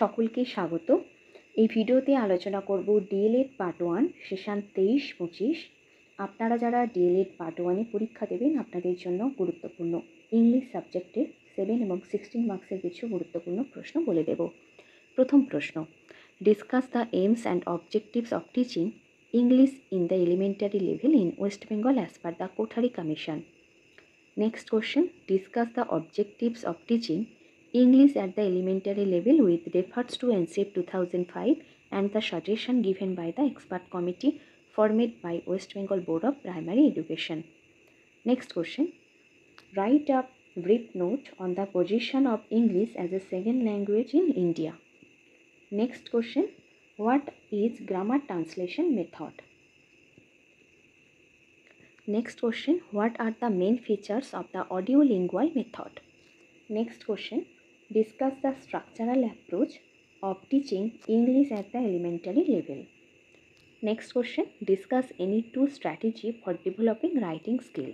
সকলকে স্বাগত এই ভিডিওতে আলোচনা করব ডিএলএড পার্ট ওয়ান সেশান তেইশ পঁচিশ আপনারা যারা ডিএলএড পার্ট ওয়ানে পরীক্ষা দেবেন আপনাদের জন্য গুরুত্বপূর্ণ ইংলিশ সাবজেক্টের সেভেন এবং সিক্সটিন মার্কসের কিছু গুরুত্বপূর্ণ প্রশ্ন বলে দেব প্রথম প্রশ্ন discuss the aims and objectives of teaching English in the elementary level in West Bengal as per the Kothari commission next question discuss the objectives of teaching English at the elementary level with reference to NCEP 2005 and the suggestion given by the expert committee formed by West Bengal Board of Primary Education. Next question. Write a brief note on the position of English as a second language in India. Next question. What is grammar translation method? Next question. What are the main features of the audio-lingual method? Next question. discuss the structural approach of teaching English at the elementary level. Next question Discuss any two strategy for developing writing skill.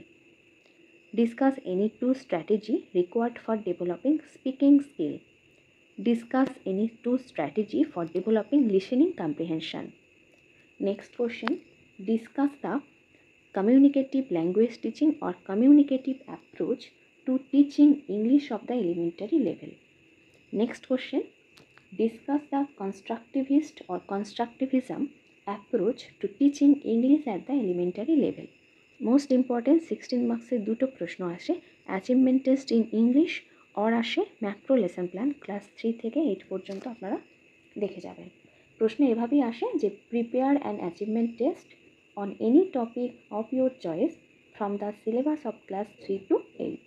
Discuss any two strategy required for developing speaking skill. Discuss any two strategy for developing listening comprehension. Next question Discuss the communicative language teaching or communicative approach to teaching English of the elementary level. Next question Discuss the constructivist or constructivism approach to teaching English at the elementary level most important sixteen মার্কসের দুটো প্রশ্ন আসে achievement test in English or আসে macro lesson plan class three থেকে eight পর্যন্ত আপনারা দেখে যাবেন প্রশ্ন এভাবেই আসে যে prepare and achievement test on any topic of your choice from the syllabus of class three to eight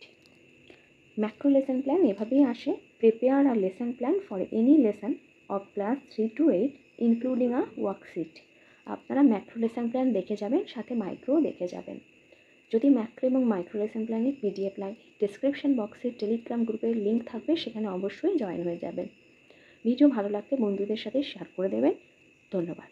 macro lesson plan এভাবেই আসে prepare a lesson plan for any lesson of class 3 to 8 including a worksheet আপনারা macro lesson plan দেখে যাবেন সাথে micro দেখে যাবেন যদি macro এবং মাইক্রো লেসন প্ল্যানের পিডিএফ লাগে ডিসক্রিপশন বক্সে টেলিগ্রাম গ্রুপের লিঙ্ক থাকবে সেখানে অবশ্যই জয়েন হয়ে যাবেন ভিডিও ভালো লাগলে বন্ধুদের সাথে শেয়ার করে দেবেন ধন্যবাদ